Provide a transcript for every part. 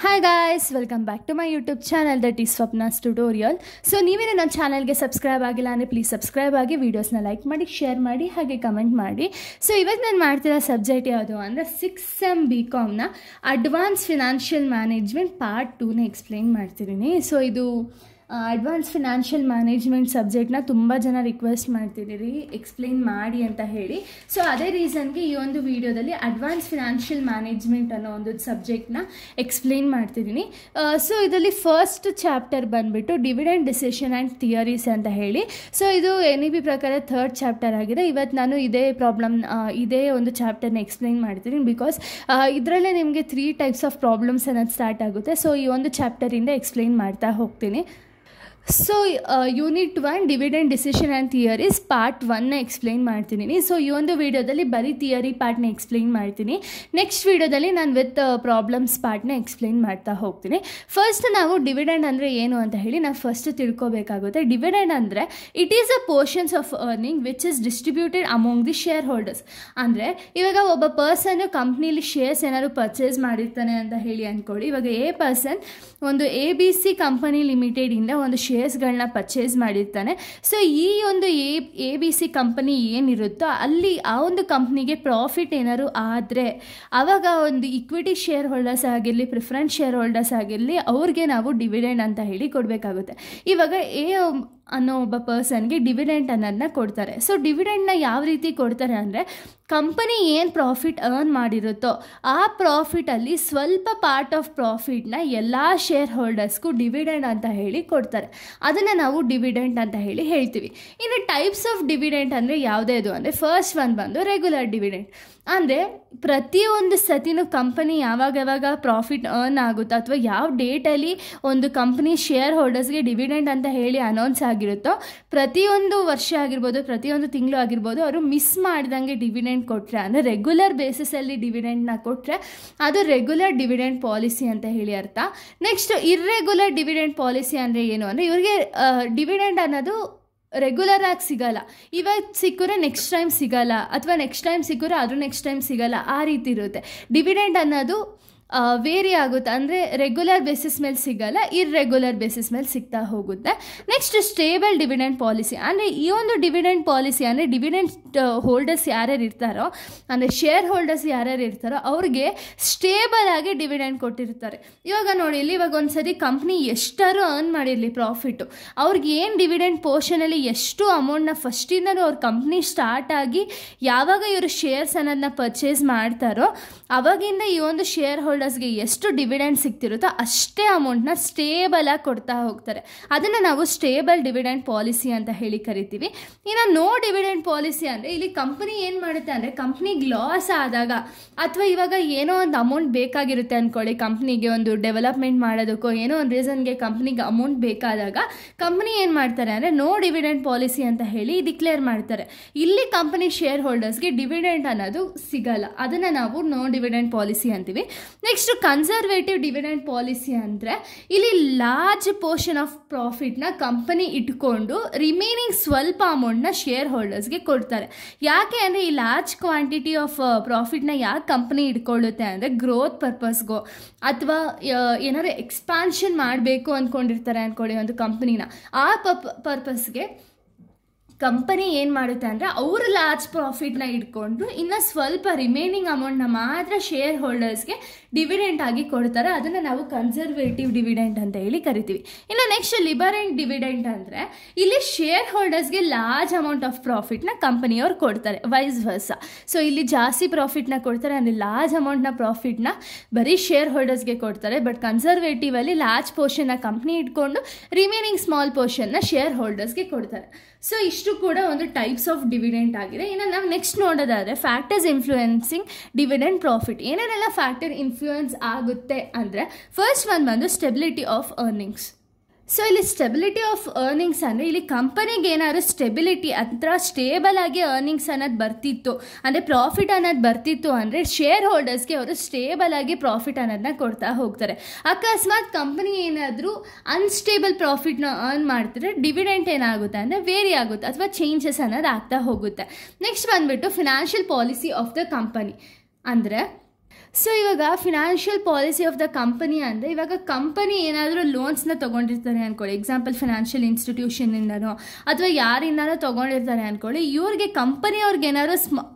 hi guys welcome back to my YouTube channel that is Swapna's tutorial so ನೀವೇನು ನನ್ನ ಚಾನಲ್ಗೆ subscribe ಆಗಿಲ್ಲ ಅಂದರೆ ಪ್ಲೀಸ್ ಸಬ್ಸ್ಕ್ರೈಬ್ ಆಗಿ ವೀಡಿಯೋಸ್ನ ಲೈಕ್ ಮಾಡಿ ಶೇರ್ ಮಾಡಿ ಹಾಗೆ ಕಮೆಂಟ್ ಮಾಡಿ ಸೊ ಇವತ್ತು ನಾನು ಮಾಡ್ತಿರೋ ಸಬ್ಜೆಕ್ಟ್ ಯಾವುದು ಅಂದರೆ ಸಿಕ್ಸ್ ಎಮ್ ಬಿ ಕಾಮ್ನ ಅಡ್ವಾನ್ಸ್ ಫಿನಾನ್ಷಿಯಲ್ ಮ್ಯಾನೇಜ್ಮೆಂಟ್ ಪಾರ್ಟ್ ಟೂನೇ ಎಕ್ಸ್ಪ್ಲೇನ್ ಮಾಡ್ತಿದ್ದೀನಿ ಸೊ ಇದು ಅಡ್ವಾನ್ಸ್ ಫಿನಾನ್ಷಿಯಲ್ ಮ್ಯಾನೇಜ್ಮೆಂಟ್ ಸಬ್ಜೆಕ್ಟ್ನ ತುಂಬ ಜನ ರಿಕ್ವೆಸ್ಟ್ ಮಾಡ್ತಿದ್ದೀರಿ ಎಕ್ಸ್ಪ್ಲೈನ್ ಮಾಡಿ ಅಂತ ಹೇಳಿ ಸೊ ಅದೇ ರೀಸನ್ಗೆ ಈ ಒಂದು ವಿಡಿಯೋದಲ್ಲಿ ಅಡ್ವಾನ್ಸ್ ಫಿನಾನ್ಷಿಯಲ್ ಮ್ಯಾನೇಜ್ಮೆಂಟ್ ಅನ್ನೋ ಒಂದು ಸಬ್ಜೆಕ್ಟ್ನ ಎಕ್ಸ್ಪ್ಲೈನ್ ಮಾಡ್ತಿದ್ದೀನಿ ಸೊ ಇದರಲ್ಲಿ ಫಸ್ಟ್ ಚಾಪ್ಟರ್ ಬಂದುಬಿಟ್ಟು ಡಿವಿಡೆಂಡ್ ಡಿಸಿಷನ್ ಆ್ಯಂಡ್ ಥಿಯರೀಸ್ ಅಂತ ಹೇಳಿ ಸೊ ಇದು ಎನ್ ಇ ಬಿ ಪ್ರಕಾರ ಥರ್ಡ್ ಚಾಪ್ಟರ್ ಆಗಿದೆ ಇವತ್ತು ನಾನು ಇದೇ ಪ್ರಾಬ್ಲಮ್ ಇದೇ ಒಂದು ಚಾಪ್ಟರ್ನ ಎಕ್ಸ್ಪ್ಲೇನ್ ಮಾಡ್ತೀನಿ ಬಿಕಾಸ್ ಇದರಲ್ಲೇ ನಿಮಗೆ ತ್ರೀ ಟೈಪ್ಸ್ ಆಫ್ ಪ್ರಾಬ್ಲಮ್ಸ್ ಅನ್ನೋದು ಸ್ಟಾರ್ಟ್ ಆಗುತ್ತೆ ಸೊ ಈ ಒಂದು ಚಾಪ್ಟರಿಂದ ಎಕ್ಸ್ಪ್ಲೈನ್ ಮಾಡ್ತಾ ಹೋಗ್ತೀನಿ so unit one dividend decision and theories part ಒನ್ನ ಎಕ್ಸ್ಪ್ಲೈನ್ ಮಾಡ್ತೀನಿ ಸೊ ಈ ಒಂದು ವೀಡಿಯೋದಲ್ಲಿ ಬರೀ ಥಿಯರಿ ಪಾರ್ಟ್ನ ಎಕ್ಸ್ಪ್ಲೈನ್ ಮಾಡ್ತೀನಿ ನೆಕ್ಸ್ಟ್ ವೀಡಿಯೋದಲ್ಲಿ ನಾನು ವಿತ್ ಪ್ರಾಬ್ಲಮ್ಸ್ ಪಾರ್ಟ್ನ ಎಕ್ಸ್ಪ್ಲೈನ್ ಮಾಡ್ತಾ ಹೋಗ್ತೀನಿ ಫಸ್ಟ್ ನಾವು ಡಿವಿಡೆಂಡ್ ಅಂದರೆ ಏನು ಅಂತ ಹೇಳಿ ನಾವು ಫಸ್ಟ್ ತಿಳ್ಕೋಬೇಕಾಗುತ್ತೆ ಡಿವಿಡೆಂಡ್ ಅಂದರೆ it is a portions of earning which is distributed among the shareholders ಅಂದರೆ ಇವಾಗ ಒಬ್ಬ ಪರ್ಸನ್ ಕಂಪ್ನೀಲಿ ಶೇರ್ಸ್ ಏನಾದ್ರು ಪರ್ಚೇಸ್ ಮಾಡಿರ್ತಾನೆ ಅಂತ ಹೇಳಿ ಅಂದ್ಕೊಳ್ಳಿ ಇವಾಗ ಎ ಪರ್ಸನ್ ಒಂದು ಎ ಬಿ ಸಿ ಕಂಪನಿ ಲಿಮಿಟೆಡಿಂದ ಒಂದು ಶೇರ್ಸ್ಗಳನ್ನ ಪರ್ಚೇಸ್ ಮಾಡಿರ್ತಾನೆ ಸೊ ಈ ಒಂದು a A B C company ಏನಿರುತ್ತೋ ಅಲ್ಲಿ ಆ ಒಂದು ಕಂಪ್ನಿಗೆ ಪ್ರಾಫಿಟ್ ಏನಾದರೂ ಆದರೆ ಆವಾಗ ಒಂದು ಇಕ್ವಿಟಿ ಶೇರ್ ಹೋಲ್ಡರ್ಸ್ ಆಗಿರಲಿ ಪ್ರಿಫರೆನ್ಸ್ ಶೇರ್ ಹೋಲ್ಡರ್ಸ್ ಆಗಿರಲಿ ಅವ್ರಿಗೆ ನಾವು ಡಿವಿಡೆಂಡ್ ಅಂತ ಹೇಳಿ ಕೊಡಬೇಕಾಗುತ್ತೆ ಇವಾಗ ಎ ಅನ್ನೋ ಒಬ್ಬ ಪರ್ಸನ್ಗೆ ಡಿವಿಡೆಂಟ್ ಅನ್ನೋದನ್ನ ಕೊಡ್ತಾರೆ ಸೊ ಡಿವಿಡೆಂಡ್ನ ಯಾವ ರೀತಿ ಕೊಡ್ತಾರೆ ಅಂದರೆ ಕಂಪನಿ ಏನು ಪ್ರಾಫಿಟ್ ಅರ್ನ್ ಮಾಡಿರುತ್ತೋ ಆ ಪ್ರಾಫಿಟಲ್ಲಿ ಸ್ವಲ್ಪ ಪಾರ್ಟ್ ಆಫ್ ಪ್ರಾಫಿಟ್ನ ಎಲ್ಲ ಶೇರ್ ಹೋಲ್ಡರ್ಸ್ಗೂ ಡಿವಿಡೆಂಡ್ ಅಂತ ಹೇಳಿ ಕೊಡ್ತಾರೆ ಅದನ್ನು ನಾವು ಡಿವಿಡೆಂಟ್ ಅಂತ ಹೇಳಿ ಹೇಳ್ತೀವಿ ಇನ್ನು ಟೈಪ್ಸ್ ಆಫ್ ಡಿವಿಡೆಂಟ್ ಅಂದರೆ ಯಾವುದೇ ಇದು ಅಂದರೆ ಫಸ್ಟ್ ಒಂದು ಬಂದು ರೆಗ್ಯುಲರ್ ಡಿವಿಡೆಂಟ್ ಅಂದರೆ ಪ್ರತಿಯೊಂದು ಸತಿನೂ ಕಂಪನಿ ಯಾವಾಗ ಯಾವಾಗ ಪ್ರಾಫಿಟ್ ಅರ್ನ್ ಆಗುತ್ತೋ ಅಥವಾ ಯಾವ ಡೇಟಲ್ಲಿ ಒಂದು ಕಂಪ್ನಿ ಶೇರ್ ಹೋಲ್ಡರ್ಸ್ಗೆ ಡಿವಿಡೆಂಡ್ ಅಂತ ಹೇಳಿ ಅನೌನ್ಸ್ ಆಗಿರುತ್ತೋ ಪ್ರತಿಯೊಂದು ವರ್ಷ ಆಗಿರ್ಬೋದು ಪ್ರತಿಯೊಂದು ತಿಂಗಳು ಆಗಿರ್ಬೋದು ಅವರು ಮಿಸ್ ಮಾಡಿದಂಗೆ ಡಿವಿಡೆಂಡ್ ಕೊಟ್ಟರೆ ಅಂದರೆ ರೆಗ್ಯುಲರ್ ಬೇಸಿಸಲ್ಲಿ ಡಿವಿಡೆಂಡ್ನ ಕೊಟ್ಟರೆ ಅದು ರೆಗ್ಯುಲರ್ ಡಿವಿಡೆಂಡ್ ಪಾಲಿಸಿ ಅಂತ ಹೇಳಿ ಅರ್ಥ ನೆಕ್ಸ್ಟ್ ಇರ್ರೆಗ್ಯುಲರ್ ಡಿವಿಡೆಂಡ್ ಪಾಲಿಸಿ ಅಂದರೆ ಏನು ಅಂದರೆ ಇವರಿಗೆ ಡಿವಿಡೆಂಡ್ ಅನ್ನೋದು ರೆಗ್ಯುಲರ್ ಆಗಿ ಸಿಗಲ್ಲ ಇವತ್ತು ಸಿಕ್ಕರೆ ನೆಕ್ಸ್ಟ್ ಟೈಮ್ ಸಿಗಲ್ಲ ಅಥವಾ ನೆಕ್ಸ್ಟ್ ಟೈಮ್ ಸಿಕ್ಕರೆ ಆದರೂ ನೆಕ್ಸ್ಟ್ ಟೈಮ್ ಸಿಗಲ್ಲ ಆ ರೀತಿ ಇರುತ್ತೆ ಡಿವಿಡೆಂಡ್ ಅನ್ನೋದು ವೇರಿ ಆಗುತ್ತೆ ಅಂದರೆ ರೆಗ್ಯುಲರ್ ಬೇಸಿಸ್ ಮೇಲೆ ಸಿಗಲ್ಲ ಇರ್ರೆಗ್ಯುಲರ್ ಬೇಸಿಸ್ ಮೇಲೆ ಸಿಗ್ತಾ ಹೋಗುತ್ತೆ ನೆಕ್ಸ್ಟ್ ಸ್ಟೇಬಲ್ ಡಿವಿಡೆಂಡ್ ಪಾಲಿಸಿ ಅಂದರೆ ಈ ಒಂದು ಡಿವಿಡೆಂಡ್ ಪಾಲಿಸಿ ಅಂದರೆ ಡಿವಿಡೆಂಡ್ ಹೋಲ್ಡರ್ಸ್ ಯಾರ್ಯಾರು ಇರ್ತಾರೋ ಅಂದರೆ ಶೇರ್ ಹೋಲ್ಡರ್ಸ್ ಯಾರ್ಯಾರು ಇರ್ತಾರೋ ಅವ್ರಿಗೆ ಸ್ಟೇಬಲ್ ಆಗಿ ಡಿವಿಡೆಂಡ್ ಕೊಟ್ಟಿರ್ತಾರೆ ಇವಾಗ ನೋಡಿ ಇಲ್ಲಿ ಇವಾಗ ಒಂದು ಸರಿ ಕಂಪ್ನಿ ಎಷ್ಟಾರು ಅರ್ನ್ ಮಾಡಿರಲಿ ಪ್ರಾಫಿಟ್ಟು ಅವ್ರಿಗೆ ಏನು ಡಿವಿಡೆಂಡ್ ಪೋರ್ಷನಲ್ಲಿ ಎಷ್ಟು ಅಮೌಂಟ್ನ ಫಸ್ಟಿಂದಲೂ ಅವ್ರ ಕಂಪ್ನಿ ಸ್ಟಾರ್ಟ್ ಆಗಿ ಯಾವಾಗ ಇವರು ಶೇರ್ಸ್ ಅನ್ನೋದನ್ನ ಪರ್ಚೇಸ್ ಮಾಡ್ತಾರೋ ಅವಾಗಿಂದ ಈ ಒಂದು ಶೇರ್ ಹೋಲ್ಡರ್ಸ್ಗೆ ಎಷ್ಟು ಡಿವಿಡೆಂಡ್ ಸಿಗ್ತಿರುತ್ತೋ ಅಷ್ಟೇ ಅಮೌಂಟ್ನ ಸ್ಟೇಬಲಾಗಿ ಕೊಡ್ತಾ ಹೋಗ್ತಾರೆ ಅದನ್ನು ನಾವು ಸ್ಟೇಬಲ್ ಡಿವಿಡೆಂಡ್ ಪಾಲಿಸಿ ಅಂತ ಹೇಳಿ ಕರಿತೀವಿ ಇನ್ನು ನೋ ಡಿವಿಡೆಂಡ್ ಪಾಲಿಸಿ ಅಂದರೆ ಇಲ್ಲಿ ಕಂಪ್ನಿ ಏನು ಮಾಡುತ್ತೆ ಅಂದರೆ ಕಂಪ್ನಿಗೆ ಲಾಸ್ ಆದಾಗ ಅಥವಾ ಇವಾಗ ಏನೋ ಒಂದು ಅಮೌಂಟ್ ಬೇಕಾಗಿರುತ್ತೆ ಅಂದ್ಕೊಳ್ಳಿ ಕಂಪ್ನಿಗೆ ಒಂದು ಡೆವಲಪ್ಮೆಂಟ್ ಮಾಡೋದಕ್ಕೋ ಏನೋ ಒಂದು ರೀಸನ್ಗೆ ಕಂಪ್ನಿಗೆ ಅಮೌಂಟ್ ಬೇಕಾದಾಗ ಕಂಪ್ನಿ ಏನು ಮಾಡ್ತಾರೆ ಅಂದರೆ ನೋ ಡಿವಿಡೆಂಡ್ ಪಾಲಿಸಿ ಅಂತ ಹೇಳಿ ಡಿಕ್ಲೇರ್ ಮಾಡ್ತಾರೆ ಇಲ್ಲಿ ಕಂಪ್ನಿ ಶೇರ್ ಹೋಲ್ಡರ್ಸ್ಗೆ ಡಿವಿಡೆಂಡ್ ಅನ್ನೋದು ಸಿಗಲ್ಲ ಅದನ್ನು ನಾವು ನೋ ಡಿವಿಡೆಂಡ್ ಪಾಲಿಸಿ ಅಂತೀವಿ ನೆಕ್ಸ್ಟ್ ಕನ್ಸರ್ವೇಟಿವ್ ಡಿವಿಡೆಂಡ್ ಪಾಲಿಸಿ ಅಂದರೆ ಇಲ್ಲಿ ಲಾರ್ಜ್ ಪೋರ್ಷನ್ ಆಫ್ ಪ್ರಾಫಿಟ್ನ ಕಂಪನಿ ಇಟ್ಕೊಂಡು ರಿಮೈನಿಂಗ್ ಸ್ವಲ್ಪ ಅಮೌಂಟ್ನ ಶೇರ್ ಹೋಲ್ಡರ್ಸ್ಗೆ ಕೊಡ್ತಾರೆ ಯಾಕೆ ಅಂದರೆ ಈ ಲಾರ್ಜ್ ಕ್ವಾಂಟಿಟಿ ಆಫ್ ಪ್ರಾಫಿಟ್ನ ಯಾಕೆ ಕಂಪನಿ ಇಟ್ಕೊಳ್ಳುತ್ತೆ ಅಂದರೆ ಗ್ರೋತ್ ಪರ್ಪಸ್ಗೋ ಅಥವಾ ಏನಾದ್ರು ಎಕ್ಸ್ಪಾನ್ಷನ್ ಮಾಡಬೇಕು ಅಂದ್ಕೊಂಡಿರ್ತಾರೆ ಅಂದ್ಕೊಳ್ಳಿ ಒಂದು ಕಂಪ್ನಿನ ಆ ಪರ್ಪಸ್ಗೆ ಕಂಪನಿ ಏನು ಮಾಡುತ್ತೆ ಅಂದ್ರೆ ಅವರು ಲಾರ್ಜ್ ಪ್ರಾಫಿಟ್ನ ಇಟ್ಕೊಂಡು ಇನ್ನು ಸ್ವಲ್ಪ ರಿಮೈನಿಂಗ್ ನ ಮಾತ್ರ ಶೇರ್ ಹೋಲ್ಡರ್ಸ್ಗೆ ಡಿವಿಡೆಂಟ್ ಆಗಿ ಕೊಡ್ತಾರೆ ಅದನ್ನ ನಾವು ಕನ್ಸರ್ವೇಟಿವ್ ಡಿವಿಡೆಂಟ್ ಅಂತ ಹೇಳಿ ಕರಿತೀವಿ ಇನ್ನು ನೆಕ್ಸ್ಟ್ ಅಂಡ್ ಡಿವಿಡೆಂಟ್ ಅಂದರೆ ಇಲ್ಲಿ ಶೇರ್ ಹೋಲ್ಡರ್ಸ್ಗೆ ಲಾರ್ಜ್ ಅಮೌಂಟ್ ಆಫ್ ಪ್ರಾಫಿಟ್ನ ಕಂಪನಿಯವ್ರು ಕೊಡ್ತಾರೆ ವೈಸ್ ವರ್ಸ ಸೊ ಇಲ್ಲಿ ಜಾಸ್ತಿ ಪ್ರಾಫಿಟ್ನ ಕೊಡ್ತಾರೆ ಅಂದ್ರೆ ಲಾರ್ಜ್ ಅಮೌಂಟ್ನ ಪ್ರಾಫಿಟ್ನ ಬರೀ ಶೇರ್ ಹೋಲ್ಡರ್ಸ್ಗೆ ಕೊಡ್ತಾರೆ ಬಟ್ ಕನ್ಸರ್ವೇಟಿವ್ ಅಲ್ಲಿ ಲಾರ್ಜ್ ಪೋರ್ಷನ್ನ ಕಂಪ್ನಿ ಇಟ್ಕೊಂಡು ರಿಮೈನಿಂಗ್ ಸ್ಮಾಲ್ ನ ಶೇರ್ ಹೋಲ್ಡರ್ಸ್ಗೆ ಕೊಡ್ತಾರೆ ಸೊ ಇಷ್ಟು ಕೂಡ ಒಂದು ಟೈಪ್ಸ್ ಆಫ್ ಡಿವಿಡೆಂಟ್ ಆಗಿದೆ ಇನ್ನು ನಾವು ನೆಕ್ಸ್ಟ್ ನೋಡೋದಾದರೆ ಫ್ಯಾಕ್ಟರ್ಸ್ ಇನ್ಫ್ಲೂಯೆನ್ಸಿಂಗ್ ಡಿವಿಡೆಂಟ್ ಪ್ರಾಫಿಟ್ ಏನೇನೆಲ್ಲ ಫ್ಯಾಕ್ಟರ್ ಇನ್ಫ್ಲೂಯೆನ್ಸ್ ಆಗುತ್ತೆ ಅಂದರೆ ಫಸ್ಟ್ ಒಂದು ಬಂದು ಸ್ಟೆಬಿಲಿಟಿ ಆಫ್ ಅರ್ನಿಂಗ್ಸ್ ಸೊ ಇಲ್ಲಿ ಸ್ಟೆಬಿಲಿಟಿ ಆಫ್ ಅರ್ನಿಂಗ್ಸ್ ಅಂದರೆ ಇಲ್ಲಿ ಕಂಪನಿಗೆ ಏನಾದರೂ ಸ್ಟೆಬಿಲಿಟಿ ಆ ಸ್ಟೇಬಲ್ ಆಗಿ ಅರ್ನಿಂಗ್ಸ್ ಅನ್ನೋದು ಬರ್ತಿತ್ತು ಅಂದರೆ ಪ್ರಾಫಿಟ್ ಅನ್ನೋದು ಬರ್ತಿತ್ತು ಅಂದರೆ ಶೇರ್ ಹೋಲ್ಡರ್ಸ್ಗೆ ಅವರು ಸ್ಟೇಬಲ್ ಆಗಿ ಪ್ರಾಫಿಟ್ ಅನ್ನೋದನ್ನ ಕೊಡ್ತಾ ಹೋಗ್ತಾರೆ ಅಕಸ್ಮಾತ್ ಕಂಪನಿ ಏನಾದರೂ ಅನ್ಸ್ಟೇಬಲ್ ಪ್ರಾಫಿಟ್ನ ಅರ್ನ್ ಮಾಡ್ತಿದ್ರೆ ಡಿವಿಡೆಂಟ್ ಏನಾಗುತ್ತೆ ಅಂದರೆ ವೇರಿ ಆಗುತ್ತೆ ಅಥವಾ ಚೇಂಜಸ್ ಅನ್ನೋದು ಆಗ್ತಾ ಹೋಗುತ್ತೆ ನೆಕ್ಸ್ಟ್ ಬಂದುಬಿಟ್ಟು financial policy of the company ಅಂದರೆ ಸೊ ಇವಾಗ financial policy of the company ಅಂದರೆ ಇವಾಗ ಕಂಪನಿ ಏನಾದರೂ ಲೋನ್ಸ್ನ ತೊಗೊಂಡಿರ್ತಾರೆ ಅಂದ್ಕೊಳ್ಳಿ ಎಕ್ಸಾಂಪಲ್ ಫಿನಾನ್ಷಿಯಲ್ ಇನ್ಸ್ಟಿಟ್ಯೂಷನಿಂದನೋ ಅಥವಾ ಯಾರಿಂದನೋ ತೊಗೊಂಡಿರ್ತಾರೆ ಅಂದ್ಕೊಳ್ಳಿ ಇವ್ರಿಗೆ ಅವ್ರಿಗೆ ಏನಾದ್ರು ಸ್ಮ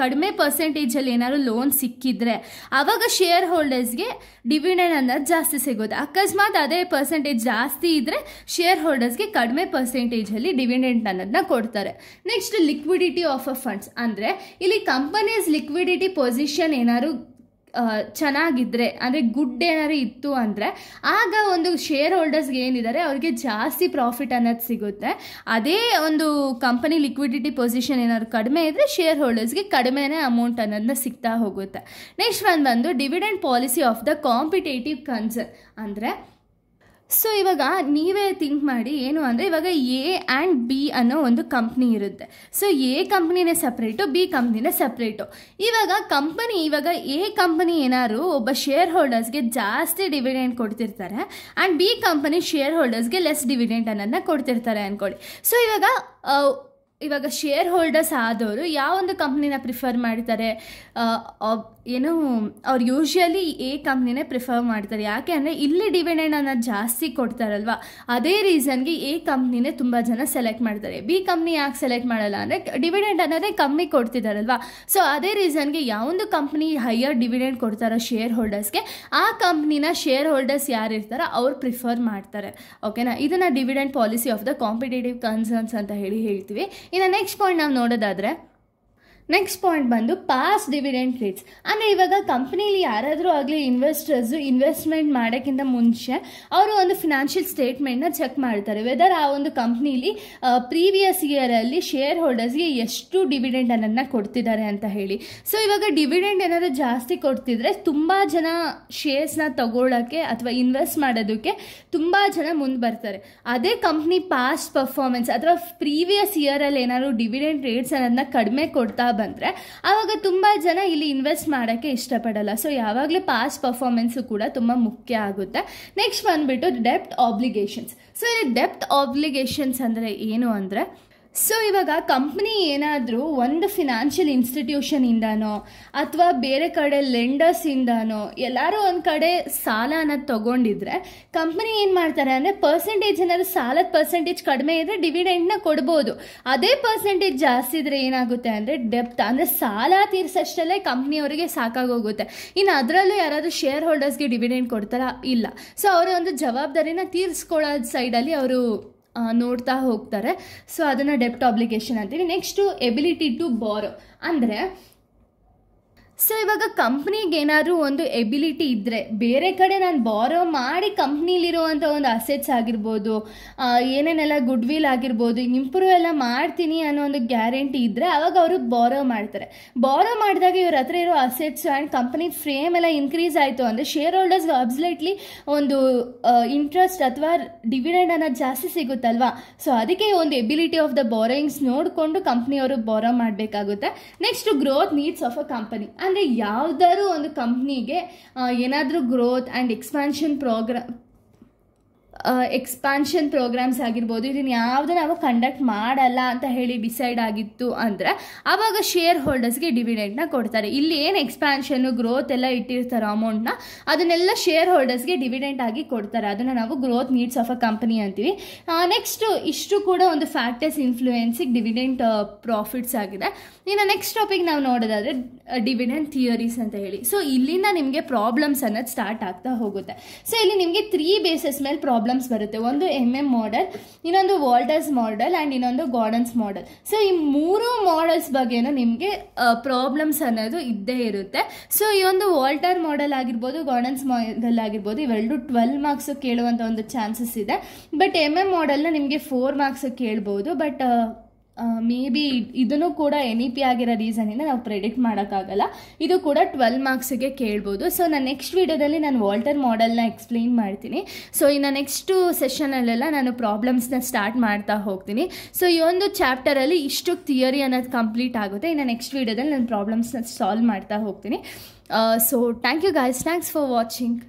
ಕಡಿಮೆ ಪರ್ಸೆಂಟೇಜಲ್ಲಿ ಏನಾದ್ರು ಲೋನ್ ಸಿಕ್ಕಿದ್ರೆ ಆವಾಗ ಶೇರ್ ಹೋಲ್ಡರ್ಸ್ಗೆ ಡಿವಿಡೆಂಡ್ ಅನ್ನೋದು ಜಾಸ್ತಿ ಸಿಗೋದು ಅಕಸ್ಮಾತ್ ಅದೇ ಪರ್ಸೆಂಟೇಜ್ ಜಾಸ್ತಿ ಇದ್ದರೆ ಶೇರ್ ಹೋಲ್ಡರ್ಸ್ಗೆ ಕಡಿಮೆ ಪರ್ಸೆಂಟೇಜಲ್ಲಿ ಡಿವಿಡೆಂಟ್ ಅನ್ನೋದನ್ನ ಕೊಡ್ತಾರೆ next liquidity of a funds ಅಂದರೆ ಇಲ್ಲಿ ಕಂಪನೀಸ್ ಲಿಕ್ವಿಡಿಟಿ ಪೊಸಿಷನ್ ಏನಾದ್ರು ಚೆನ್ನಾಗಿದ್ದರೆ ಅಂದರೆ ಗುಡ್ ಏನಾದ್ರು ಇತ್ತು ಅಂದರೆ ಆಗ ಒಂದು ಶೇರ್ ಹೋಲ್ಡರ್ಸ್ಗೆ ಏನಿದ್ದಾರೆ ಅವ್ರಿಗೆ ಜಾಸ್ತಿ ಪ್ರಾಫಿಟ್ ಅನ್ನೋದು ಸಿಗುತ್ತೆ ಅದೇ ಒಂದು ಕಂಪನಿ ಲಿಕ್ವಿಡಿಟಿ ಪೊಸಿಷನ್ ಏನಾದ್ರು ಕಡಿಮೆ ಇದ್ದರೆ ಶೇರ್ ಹೋಲ್ಡರ್ಸ್ಗೆ ಕಡಿಮೆನೇ ಅಮೌಂಟ್ ಅನ್ನೋದನ್ನ ಸಿಗ್ತಾ ಹೋಗುತ್ತೆ ನೆಕ್ಸ್ಟ್ ಒಂದು ಬಂದು dividend policy of the competitive concern ಅಂದರೆ ಸೊ ಇವಾಗ ನೀವೇ ಥಿಂಕ್ ಮಾಡಿ ಏನು ಅಂದರೆ ಇವಾಗ ಎ ಆ್ಯಂಡ್ ಬಿ ಅನ್ನೋ ಒಂದು ಕಂಪ್ನಿ ಇರುತ್ತೆ ಸೊ ಎ ಕಂಪ್ನಿನೇ ಸಪ್ರೇಟು ಬಿ ಕಂಪ್ನಿನೇ ಸಪ್ರೇಟು ಇವಾಗ ಕಂಪನಿ ಇವಾಗ ಎ ಕಂಪನಿ ಏನಾದ್ರು ಒಬ್ಬ ಶೇರ್ ಹೋಲ್ಡರ್ಸ್ಗೆ ಜಾಸ್ತಿ ಡಿವಿಡೆಂಟ್ ಕೊಡ್ತಿರ್ತಾರೆ ಆ್ಯಂಡ್ ಬಿ ಕಂಪನಿ ಶೇರ್ ಹೋಲ್ಡರ್ಸ್ಗೆ ಲೆಸ್ ಡಿವಿಡೆಂಟ್ ಅನ್ನೋದನ್ನ ಕೊಡ್ತಿರ್ತಾರೆ ಅಂದ್ಕೊಳ್ಳಿ ಸೊ ಇವಾಗ ಇವಾಗ ಶೇರ್ ಹೋಲ್ಡರ್ಸ್ ಆದವರು ಯಾವೊಂದು ಕಂಪ್ನಿನ ಪ್ರಿಫರ್ ಮಾಡ್ತಾರೆ ಏನು ಅವ್ರು ಯೂಶ್ವಲಿ ಎ ಕಂಪ್ನಿನೇ ಪ್ರಿಫರ್ ಮಾಡ್ತಾರೆ ಯಾಕೆ ಅಂದರೆ ಇಲ್ಲಿ ಡಿವಿಡೆಂಡ್ ಅನ್ನೋದು ಜಾಸ್ತಿ ಕೊಡ್ತಾರಲ್ವ ಅದೇ ರೀಸನ್ಗೆ ಎ ಕಂಪ್ನಿನೇ ತುಂಬ ಜನ ಸೆಲೆಕ್ಟ್ ಮಾಡ್ತಾರೆ ಬಿ ಕಂಪ್ನಿ ಯಾಕೆ ಸೆಲೆಕ್ಟ್ ಮಾಡಲ್ಲ ಅಂದರೆ ಡಿವಿಡೆಂಡ್ ಅನ್ನೋದೇ ಕಮ್ಮಿ ಕೊಡ್ತಿದ್ದಾರಲ್ವ ಸೊ ಅದೇ ರೀಸನ್ಗೆ ಯಾವೊಂದು ಕಂಪ್ನಿ ಹೈಯರ್ ಡಿವಿಡೆಂಡ್ ಕೊಡ್ತಾರೋ ಶೇರ್ ಹೋಲ್ಡರ್ಸ್ಗೆ ಆ ಕಂಪ್ನಿನ ಶೇರ್ ಹೋಲ್ಡರ್ಸ್ ಯಾರು ಇರ್ತಾರೋ ಅವ್ರು ಪ್ರಿಫರ್ ಮಾಡ್ತಾರೆ ಓಕೆನಾ ಇದನ್ನು dividend policy of the competitive concerns ಅಂತ ಹೇಳಿ ಹೇಳ್ತೀವಿ ಇನ್ನು ನೆಕ್ಸ್ಟ್ ಪಾಯಿಂಟ್ ನಾವು ನೋಡೋದಾದರೆ ನೆಕ್ಸ್ಟ್ ಪಾಯಿಂಟ್ ಬಂದು ಪಾಸ್ ಡಿವಿಡೆಂಟ್ ರೇಟ್ಸ್ ಅಂದರೆ ಇವಾಗ ಕಂಪ್ನೀಲಿ ಯಾರಾದರೂ ಆಗಲಿ ಇನ್ವೆಸ್ಟರ್ಸು ಇನ್ವೆಸ್ಟ್ಮೆಂಟ್ ಮಾಡೋಕ್ಕಿಂತ ಮುಂಚೆ ಅವರು ಒಂದು ಫಿನಾನ್ಷಿಯಲ್ ಸ್ಟೇಟ್ಮೆಂಟ್ನ ಚೆಕ್ ಮಾಡ್ತಾರೆ ವೆದರ್ ಆ ಒಂದು ಕಂಪ್ನಿಲಿ ಪ್ರೀವಿಯಸ್ ಇಯರಲ್ಲಿ ಶೇರ್ ಹೋಲ್ಡರ್ಸ್ಗೆ ಎಷ್ಟು ಡಿವಿಡೆಂಡ್ ಅನ್ನೋದನ್ನ ಕೊಡ್ತಿದ್ದಾರೆ ಅಂತ ಹೇಳಿ ಸೊ ಇವಾಗ ಡಿವಿಡೆಂಡ್ ಏನಾದರೂ ಜಾಸ್ತಿ ಕೊಡ್ತಿದ್ರೆ ತುಂಬ ಜನ ಶೇರ್ಸ್ನ ತಗೊಳ್ಳೋಕ್ಕೆ ಅಥವಾ ಇನ್ವೆಸ್ಟ್ ಮಾಡೋದಕ್ಕೆ ತುಂಬ ಜನ ಮುಂದೆ ಬರ್ತಾರೆ ಅದೇ ಕಂಪ್ನಿ ಪಾಸ್ಟ್ ಪರ್ಫಾರ್ಮೆನ್ಸ್ ಅಥವಾ ಪ್ರೀವಿಯಸ್ ಇಯರಲ್ಲಿ ಏನಾದರೂ ಡಿವಿಡೆಂಟ್ ರೇಟ್ಸ್ ಅನ್ನೋದನ್ನ ಕಡಿಮೆ ಕೊಡ್ತಾ ಬಂದರೆ ಆವಾಗ ತುಂಬ ಜನ ಇಲ್ಲಿ ಇನ್ವೆಸ್ಟ್ ಮಾಡೋಕ್ಕೆ ಇಷ್ಟಪಡಲ್ಲ ಸೊ ಯಾವಾಗಲೂ ಪಾಸ್ಟ್ ಪರ್ಫಾರ್ಮೆನ್ಸು ಕೂಡ ತುಂಬ ಮುಖ್ಯ ಆಗುತ್ತೆ ನೆಕ್ಸ್ಟ್ ಬಂದುಬಿಟ್ಟು ಡೆಪ್ಟ್ ಆಬ್ಲಿಗೇಷನ್ಸ್ ಸೊ ಇಲ್ಲಿ ಡೆಪ್ಟ್ ಆಬ್ಲಿಗೇಷನ್ಸ್ ಅಂದರೆ ಏನು ಅಂದರೆ ಸೊ ಇವಾಗ ಕಂಪ್ನಿ ಏನಾದರೂ ಒಂದು ಫಿನಾನ್ಷಿಯಲ್ ಇನ್ಸ್ಟಿಟ್ಯೂಷನಿಂದನೋ ಅಥವಾ ಬೇರೆ ಕಡೆ ಲೆಂಡರ್ಸಿಂದನೋ ಎಲ್ಲರೂ ಒಂದು ಕಡೆ ಸಾಲ ಅನ್ನೋದು ತೊಗೊಂಡಿದ್ರೆ ಕಂಪ್ನಿ ಏನು ಮಾಡ್ತಾರೆ ಅಂದರೆ ಪರ್ಸೆಂಟೇಜ್ ಏನಾದರೂ ಸಾಲದ ಪರ್ಸೆಂಟೇಜ್ ಕಡಿಮೆ ಇದ್ದರೆ ಡಿವಿಡೆಂಡ್ನ ಕೊಡ್ಬೋದು ಅದೇ ಪರ್ಸೆಂಟೇಜ್ ಜಾಸ್ತಿ ಇದ್ರೆ ಏನಾಗುತ್ತೆ ಅಂದರೆ ಡೆಪ್ತ್ ಅಂದರೆ ಸಾಲ ತೀರಿಸಷ್ಟಲ್ಲೇ ಕಂಪ್ನಿಯವರಿಗೆ ಸಾಕಾಗೋಗುತ್ತೆ ಇನ್ನು ಅದರಲ್ಲೂ ಯಾರಾದರೂ ಶೇರ್ ಹೋಲ್ಡರ್ಸ್ಗೆ ಡಿವಿಡೆಂಡ್ ಕೊಡ್ತಾರಾ ಇಲ್ಲ ಸೊ ಅವರ ಒಂದು ಜವಾಬ್ದಾರಿನ ತೀರಿಸ್ಕೊಳ್ಳೋ ಸೈಡಲ್ಲಿ ಅವರು ನೋಡ್ತಾ ಹೋಗ್ತಾರೆ ಸೊ ಅದನ್ನು ಡೆಪ್ಟ್ ಆಬ್ಲಿಗೇಷನ್ ಅಂತೀವಿ ನೆಕ್ಸ್ಟು ಎಬಿಲಿಟಿ ಟು ಬಾರೋ ಅಂದರೆ ಸೊ ಇವಾಗ ಕಂಪ್ನಿಗೆ ಏನಾದರೂ ಒಂದು ಎಬಿಲಿಟಿ ಇದ್ದರೆ ಬೇರೆ ಕಡೆ ನಾನು ಬಾರೋ ಮಾಡಿ ಕಂಪ್ನಿಲಿರುವಂಥ ಒಂದು ಅಸೆಟ್ಸ್ ಆಗಿರ್ಬೋದು ಏನೇನೆಲ್ಲ ಗುಡ್ ವಿಲ್ ಆಗಿರ್ಬೋದು ಇಂಪ್ರೂವ್ ಎಲ್ಲ ಮಾಡ್ತೀನಿ ಅನ್ನೋ ಒಂದು ಗ್ಯಾರಂಟಿ ಇದ್ದರೆ ಅವಾಗ ಅವರು ಬಾರೋ ಮಾಡ್ತಾರೆ ಬಾರೋ ಮಾಡಿದಾಗ ಇವ್ರ ಹತ್ರ ಇರೋ ಅಸೆಟ್ಸ್ ಆ್ಯಂಡ್ ಕಂಪ್ನಿ ಫ್ರೇಮ್ ಎಲ್ಲ ಇನ್ಕ್ರೀಸ್ ಆಯಿತು ಅಂದರೆ ಶೇರ್ ಹೋಲ್ಡರ್ಸ್ಗೆ ಅಬ್ಸಲೇಟ್ಲಿ ಒಂದು ಇಂಟ್ರೆಸ್ಟ್ ಅಥವಾ ಡಿವಿಡೆಂಡ್ ಅನ್ನೋದು ಜಾಸ್ತಿ ಸಿಗುತ್ತಲ್ವಾ ಸೊ ಅದಕ್ಕೆ ಒಂದು ಎಬಿಲಿಟಿ ಆಫ್ ದ ಬಾರೋಯಿಂಗ್ಸ್ ನೋಡಿಕೊಂಡು ಕಂಪ್ನಿಯವರು ಬಾರೋ ಮಾಡಬೇಕಾಗುತ್ತೆ next growth needs of a company ಅಂದರೆ ಅಂದರೆ ಯಾವುದಾದ್ರೂ ಒಂದು ಕಂಪ್ನಿಗೆ ಏನಾದರೂ growth and expansion program expansion programs ಆಗಿರ್ಬೋದು ಇದನ್ನು ಯಾವುದು ನಾವು ಕಂಡಕ್ಟ್ ಮಾಡಲ್ಲ ಅಂತ ಹೇಳಿ ಡಿಸೈಡ್ ಆಗಿತ್ತು ಅಂದರೆ ಆವಾಗ ಶೇರ್ ಹೋಲ್ಡರ್ಸ್ಗೆ ಡಿವಿಡೆಂಟ್ನ ಕೊಡ್ತಾರೆ ಇಲ್ಲಿ ಏನು ಎಕ್ಸ್ಪಾನ್ಷನ್ನು ಗ್ರೋತ್ ಎಲ್ಲ ಇಟ್ಟಿರ್ತಾರೋ ಅಮೌಂಟ್ನ ಅದನ್ನೆಲ್ಲ ಶೇರ್ ಹೋಲ್ಡರ್ಸ್ಗೆ ಡಿವಿಡೆಂಟ್ ಆಗಿ ಕೊಡ್ತಾರೆ ಅದನ್ನು ನಾವು growth needs of a company ಅಂತೀವಿ ನೆಕ್ಸ್ಟು ಇಷ್ಟು ಕೂಡ ಒಂದು ಫ್ಯಾಕ್ಟರ್ಸ್ ಇನ್ಫ್ಲೂಯೆನ್ಸಿಗೆ ಡಿವಿಡೆಂಟ್ ಪ್ರಾಫಿಟ್ಸ್ ಆಗಿದೆ ಇನ್ನು ನೆಕ್ಸ್ಟ್ ಟಾಪಿಕ್ ನಾವು ನೋಡೋದಾದರೆ ಡಿವಿಡೆಂಟ್ ಥಿಯರೀಸ್ ಅಂತ ಹೇಳಿ ಸೊ ಇಲ್ಲಿಂದ ನಿಮಗೆ ಪ್ರಾಬ್ಲಮ್ಸ್ ಅನ್ನೋದು ಸ್ಟಾರ್ಟ್ ಆಗ್ತಾ ಹೋಗುತ್ತೆ ಸೊ ಇಲ್ಲಿ ನಿಮಗೆ ತ್ರೀ ಬೇಸಸ್ ಮೇಲೆ ಪ್ರಾಬ್ಲಮ್ ಪ್ರಾಬ್ಲಮ್ಸ್ ಬರುತ್ತೆ ಒಂದು ಎಮ್ ಎಮ್ ಮಾಡೆಲ್ ಇನ್ನೊಂದು ವಾಲ್ಟರ್ಸ್ ಮಾಡೆಲ್ ಆ್ಯಂಡ್ ಇನ್ನೊಂದು ಗಾರ್ಡನ್ಸ್ ಮಾಡೆಲ್ ಸೊ ಈ ಮೂರು ಮಾಡೆಲ್ಸ್ ಬಗ್ಗೆನೂ ನಿಮಗೆ ಪ್ರಾಬ್ಲಮ್ಸ್ ಅನ್ನೋದು ಇದ್ದೇ ಇರುತ್ತೆ ಸೊ ಈ ಒಂದು ವಾಲ್ಟರ್ ಮಾಡೆಲ್ ಆಗಿರ್ಬೋದು ಗಾರ್ಡನ್ಸ್ ಮಾಡೆಲ್ ಆಗಿರ್ಬೋದು ಇವೆಲ್ಲೂ ಟ್ವೆಲ್ ಮಾರ್ಕ್ಸ್ ಕೇಳುವಂಥ ಒಂದು ಚಾನ್ಸಸ್ ಇದೆ ಬಟ್ ಎಮ್ ಎಮ್ ಮಾಡೆಲ್ನ ನಿಮಗೆ ಫೋರ್ ಮಾರ್ಕ್ಸ್ ಕೇಳ್ಬೋದು ಬಟ್ ಮೇ ಬಿ ಇದನ್ನು ಕೂಡ ಎನ್ ಇ ಪಿ ಆಗಿರೋ ರೀಸನಿಂದ ನಾವು ಪ್ರೆಡಿಕ್ಟ್ ಮಾಡೋಕ್ಕಾಗಲ್ಲ ಇದು ಕೂಡ ಟ್ವೆಲ್ ಮಾರ್ಕ್ಸಿಗೆ ಕೇಳ್ಬೋದು ಸೊ ನಾನು ನೆಕ್ಸ್ಟ್ ವೀಡಿಯೋದಲ್ಲಿ ನಾನು ವಾಲ್ಟರ್ ಮಾಡೆಲ್ನ ಎಕ್ಸ್ಪ್ಲೈನ್ ಮಾಡ್ತೀನಿ ಸೊ ಇನ್ನು ನೆಕ್ಸ್ಟು ಸೆಷನಲ್ಲೆಲ್ಲ ನಾನು ಪ್ರಾಬ್ಲಮ್ಸ್ನ ಸ್ಟಾರ್ಟ್ ಮಾಡ್ತಾ ಹೋಗ್ತೀನಿ ಸೊ ಈ ಒಂದು ಚಾಪ್ಟರಲ್ಲಿ ಇಷ್ಟು ಥಿಯರಿ ಅನ್ನೋದು ಕಂಪ್ಲೀಟ್ ಆಗುತ್ತೆ ಇನ್ನು ನೆಕ್ಸ್ಟ್ ವೀಡಿಯೋದಲ್ಲಿ ನಾನು ಪ್ರಾಬ್ಲಮ್ಸ್ನ ಸಾಲ್ವ್ ಮಾಡ್ತಾ ಹೋಗ್ತೀನಿ so thank you guys thanks for watching